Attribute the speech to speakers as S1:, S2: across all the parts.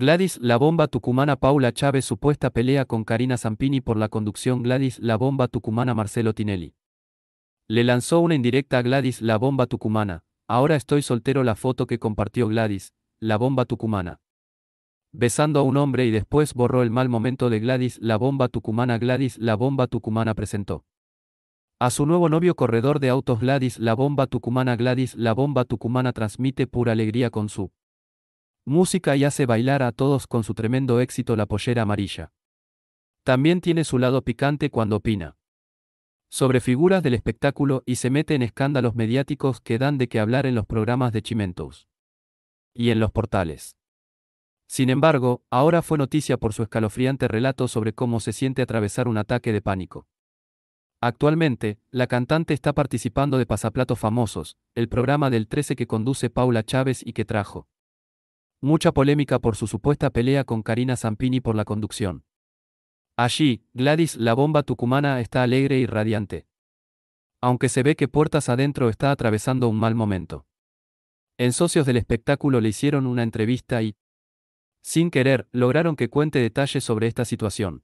S1: Gladys La Bomba Tucumana Paula Chávez supuesta pelea con Karina Zampini por la conducción Gladys La Bomba Tucumana Marcelo Tinelli. Le lanzó una indirecta a Gladys La Bomba Tucumana, ahora estoy soltero la foto que compartió Gladys, La Bomba Tucumana. Besando a un hombre y después borró el mal momento de Gladys La Bomba Tucumana Gladys La Bomba Tucumana presentó. A su nuevo novio corredor de autos Gladys La Bomba Tucumana Gladys La Bomba Tucumana transmite pura alegría con su música y hace bailar a todos con su tremendo éxito La Pollera Amarilla. También tiene su lado picante cuando opina sobre figuras del espectáculo y se mete en escándalos mediáticos que dan de qué hablar en los programas de Chimentos y en los portales. Sin embargo, ahora fue noticia por su escalofriante relato sobre cómo se siente atravesar un ataque de pánico. Actualmente, la cantante está participando de Pasaplatos Famosos, el programa del 13 que conduce Paula Chávez y que trajo mucha polémica por su supuesta pelea con Karina Zampini por la conducción. Allí, Gladys la bomba tucumana está alegre y radiante. Aunque se ve que puertas adentro está atravesando un mal momento. En Socios del Espectáculo le hicieron una entrevista y, sin querer, lograron que cuente detalles sobre esta situación.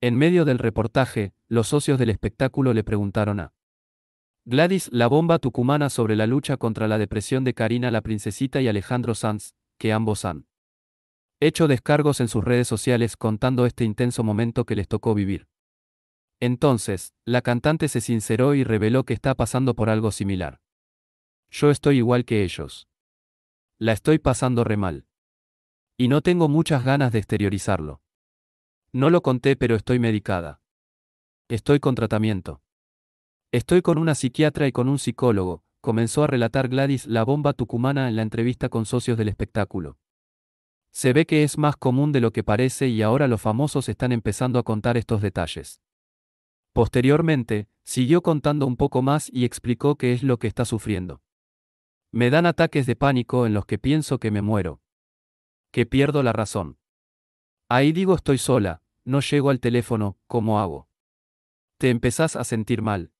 S1: En medio del reportaje, los socios del espectáculo le preguntaron a Gladys la bomba tucumana sobre la lucha contra la depresión de Karina la Princesita y Alejandro Sanz, que ambos han hecho descargos en sus redes sociales contando este intenso momento que les tocó vivir. Entonces, la cantante se sinceró y reveló que está pasando por algo similar. Yo estoy igual que ellos. La estoy pasando re mal. Y no tengo muchas ganas de exteriorizarlo. No lo conté pero estoy medicada. Estoy con tratamiento. Estoy con una psiquiatra y con un psicólogo, comenzó a relatar Gladys la bomba tucumana en la entrevista con socios del espectáculo. Se ve que es más común de lo que parece y ahora los famosos están empezando a contar estos detalles. Posteriormente, siguió contando un poco más y explicó qué es lo que está sufriendo. Me dan ataques de pánico en los que pienso que me muero. Que pierdo la razón. Ahí digo estoy sola, no llego al teléfono, ¿cómo hago? Te empezás a sentir mal.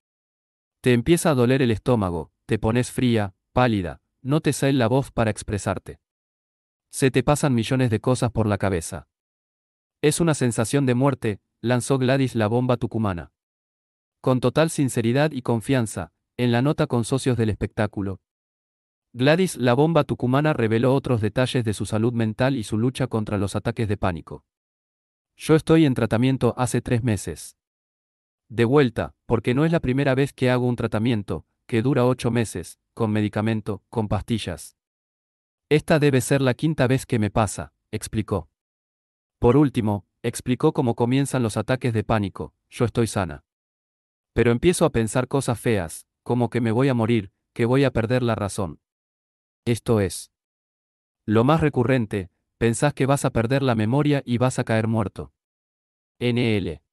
S1: Te empieza a doler el estómago, te pones fría, pálida, no te sale la voz para expresarte. Se te pasan millones de cosas por la cabeza. Es una sensación de muerte, lanzó Gladys la bomba tucumana. Con total sinceridad y confianza, en la nota con socios del espectáculo. Gladys la bomba tucumana reveló otros detalles de su salud mental y su lucha contra los ataques de pánico. Yo estoy en tratamiento hace tres meses. De vuelta, porque no es la primera vez que hago un tratamiento, que dura ocho meses, con medicamento, con pastillas. Esta debe ser la quinta vez que me pasa, explicó. Por último, explicó cómo comienzan los ataques de pánico, yo estoy sana. Pero empiezo a pensar cosas feas, como que me voy a morir, que voy a perder la razón. Esto es. Lo más recurrente, pensás que vas a perder la memoria y vas a caer muerto. NL.